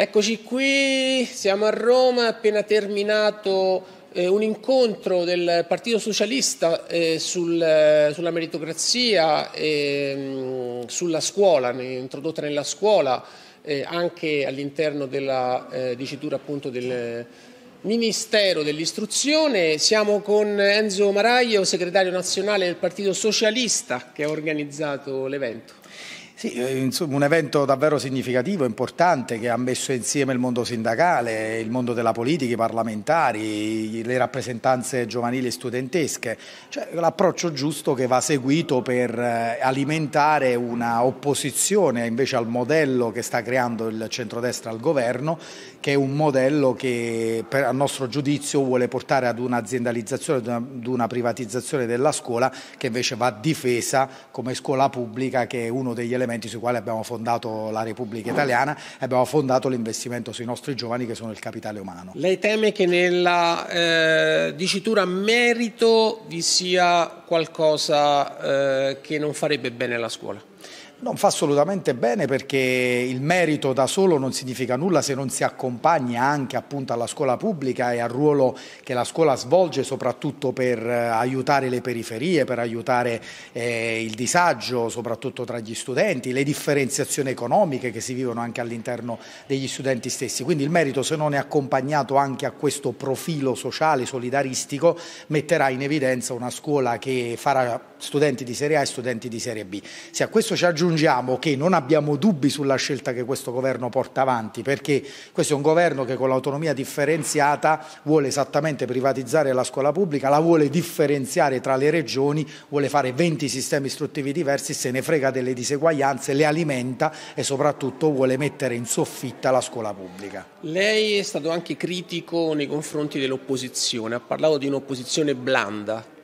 Eccoci qui, siamo a Roma, appena terminato eh, un incontro del Partito Socialista eh, sul, eh, sulla meritocrazia, e, ehm, sulla scuola, introdotta nella scuola, eh, anche all'interno della eh, dicitura appunto del Ministero dell'Istruzione. Siamo con Enzo Maraglio, segretario nazionale del Partito Socialista che ha organizzato l'evento. Sì, eh, insomma, un evento davvero significativo, importante, che ha messo insieme il mondo sindacale, il mondo della politica, i parlamentari, le rappresentanze giovanili e studentesche. Cioè, l'approccio giusto che va seguito per eh, alimentare una opposizione invece al modello che sta creando il centrodestra al governo, che è un modello che per, a nostro giudizio vuole portare ad un'aziendalizzazione, ad una privatizzazione della scuola che invece va difesa come scuola pubblica che è uno degli elementi elementi sui quali abbiamo fondato la Repubblica Italiana e abbiamo fondato l'investimento sui nostri giovani che sono il capitale umano. Lei teme che nella eh, dicitura merito vi sia qualcosa eh, che non farebbe bene alla scuola? Non fa assolutamente bene perché il merito da solo non significa nulla se non si accompagna anche appunto alla scuola pubblica e al ruolo che la scuola svolge soprattutto per eh, aiutare le periferie, per aiutare eh, il disagio soprattutto tra gli studenti, le differenziazioni economiche che si vivono anche all'interno degli studenti stessi. Quindi il merito se non è accompagnato anche a questo profilo sociale, solidaristico, metterà in evidenza una scuola che farà studenti di serie A e studenti di serie B. Se a questo ci aggiungiamo aggiungiamo che non abbiamo dubbi sulla scelta che questo governo porta avanti, perché questo è un governo che con l'autonomia differenziata vuole esattamente privatizzare la scuola pubblica, la vuole differenziare tra le regioni, vuole fare 20 sistemi istruttivi diversi, se ne frega delle diseguaglianze, le alimenta e soprattutto vuole mettere in soffitta la scuola pubblica. Lei è stato anche critico nei confronti dell'opposizione, ha parlato di un'opposizione blanda.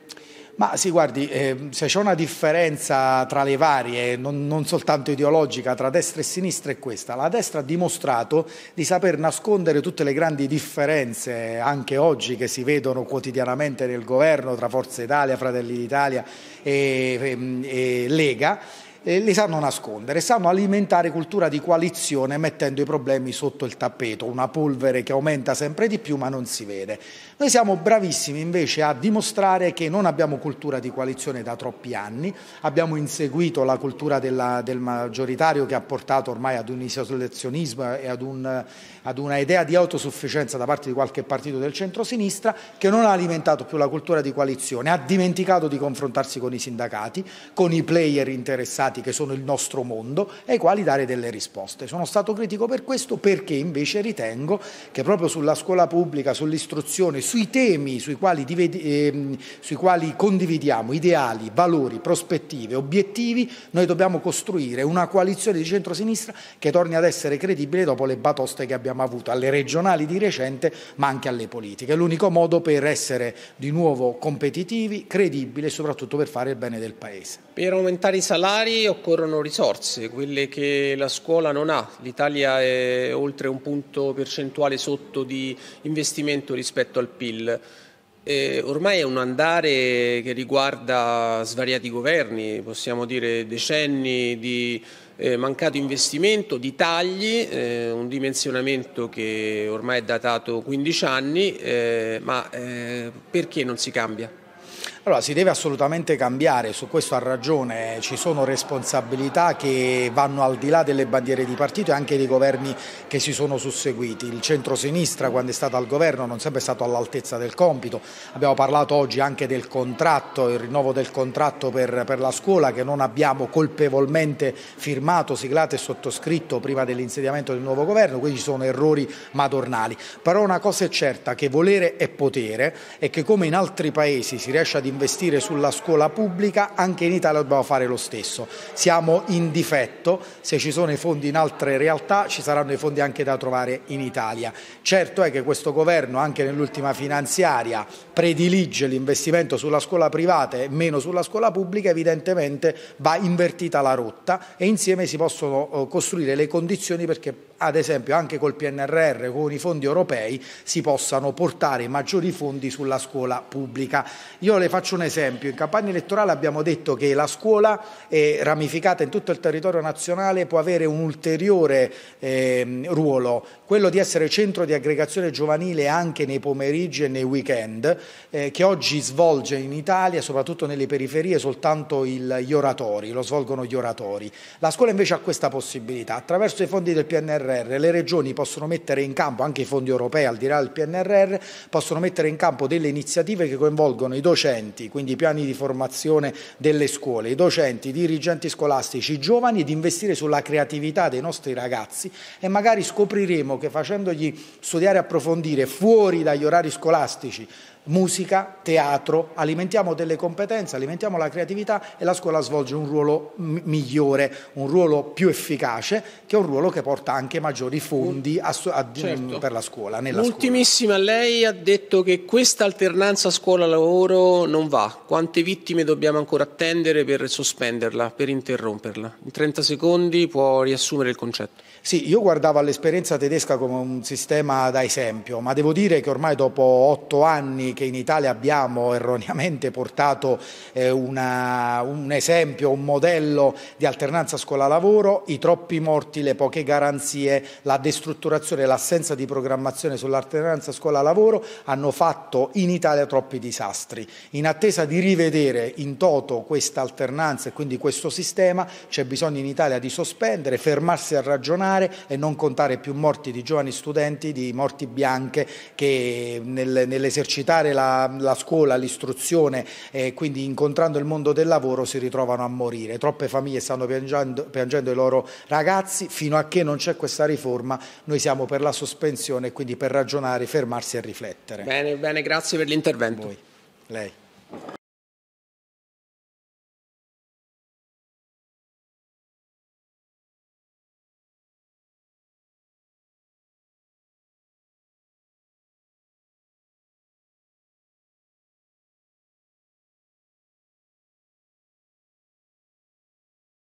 Ma sì, guardi, eh, se c'è una differenza tra le varie, non, non, soltanto ideologica, tra destra e sinistra è questa. La destra ha dimostrato di saper nascondere tutte le grandi differenze, anche oggi, che si vedono quotidianamente nel governo tra Forza Italia, Fratelli d'Italia e, e, ehm, e Lega li sanno nascondere, sanno alimentare cultura di coalizione mettendo i problemi sotto il tappeto, una polvere che aumenta sempre di più ma non si vede. Noi siamo bravissimi invece a dimostrare che non abbiamo cultura di coalizione da troppi anni, abbiamo inseguito la cultura della, del maggioritario che ha portato ormai ad un isolazionismo e ad, un, ad una idea di autosufficienza da parte di qualche partito del centrosinistra che non ha alimentato più la cultura di coalizione, ha dimenticato di confrontarsi con i sindacati, con i player interessati mercati che sono il nostro mondo e ai quali dare delle risposte. Sono stato critico per questo perché invece ritengo che proprio sulla scuola pubblica, sull'istruzione, sui temi sui quali, eh, sui quali condividiamo ideali, valori, prospettive, obiettivi, noi dobbiamo costruire una coalizione di centrosinistra che torni ad essere credibile dopo le batoste che abbiamo avuto alle regionali di recente ma anche alle politiche. È l'unico modo per essere di nuovo competitivi, credibili e soprattutto per fare il bene del Paese. Per aumentare i salari occorrono risorse, quelle che la scuola non ha. L'Italia è oltre un punto percentuale sotto di investimento rispetto al PIL. E ormai è un andare che riguarda svariati governi, possiamo dire decenni di eh, mancato investimento, di tagli, eh, un dimensionamento che ormai è datato 15 anni, eh, ma eh, perché non si cambia? Allora si deve assolutamente cambiare, su questo ha ragione, ci sono responsabilità che vanno al di là delle bandiere di partito e anche dei governi che si sono susseguiti. Il centrosinistra quando è stato al governo non sempre è stato all'altezza del compito, abbiamo parlato oggi anche del contratto, il rinnovo del contratto per, per la scuola che non abbiamo colpevolmente firmato, siglato e sottoscritto prima dell'insediamento del nuovo governo, quindi ci sono errori madornali. Però una cosa è certa che volere è potere e che come in altri paesi si riesce a dimostrare investire sulla scuola pubblica, anche in Italia dobbiamo fare lo stesso. Siamo in difetto, se ci sono i fondi in altre realtà ci saranno i fondi anche da trovare in Italia. Certo è che questo governo anche nell'ultima finanziaria predilige l'investimento sulla scuola privata e meno sulla scuola pubblica, evidentemente va invertita la rotta e insieme si possono eh, costruire le condizioni perché ad esempio anche col PNRR, con i fondi europei, si possano portare maggiori fondi sulla scuola pubblica. Io le faccio faccio un esempio, in campagna elettorale abbiamo detto che la scuola ramificata in tutto il territorio nazionale può avere un ulteriore eh, ruolo, quello di essere centro di aggregazione giovanile anche nei pomeriggi e nei weekend, eh, che oggi svolge in Italia, soprattutto nelle periferie, soltanto il, gli oratori, lo svolgono gli oratori. La scuola invece ha questa possibilità, attraverso i fondi del PNRR le regioni possono mettere in campo, anche i fondi europei al di là del PNRR, possono mettere in campo delle iniziative che coinvolgono i docenti, docenti, quindi i piani di formazione delle scuole, i docenti, i dirigenti scolastici, i giovani di investire sulla creatività dei nostri ragazzi e magari scopriremo che facendogli studiare e approfondire fuori dagli orari scolastici musica, teatro, alimentiamo delle competenze, alimentiamo la creatività e la scuola svolge un ruolo migliore, un ruolo più efficace, che è un ruolo che porta anche maggiori fondi a, a, certo. per la scuola. Ultimissima, scuola. lei ha detto che questa alternanza scuola-lavoro non va. Quante vittime dobbiamo ancora attendere per sospenderla, per interromperla? In 30 secondi può riassumere il concetto. Sì, io guardavo all'esperienza tedesca come un sistema da esempio, ma devo dire che ormai dopo otto anni che in Italia abbiamo erroneamente portato eh, una, un esempio, un modello di alternanza scuola-lavoro, i troppi morti, le poche garanzie, la destrutturazione, l'assenza di programmazione sull'alternanza scuola-lavoro hanno fatto in Italia troppi disastri. In attesa di rivedere in toto questa alternanza e quindi questo sistema c'è bisogno in Italia di sospendere, fermarsi a ragionare terminare e non contare più morti di giovani studenti, di morti bianche che nel, nell'esercitare la, la scuola, l'istruzione e eh, quindi incontrando il mondo del lavoro si ritrovano a morire. Troppe famiglie stanno piangendo, piangendo i loro ragazzi, fino a che non c'è questa riforma noi siamo per la sospensione e quindi per ragionare, fermarsi e riflettere. Bene, bene grazie per l'intervento. Lei.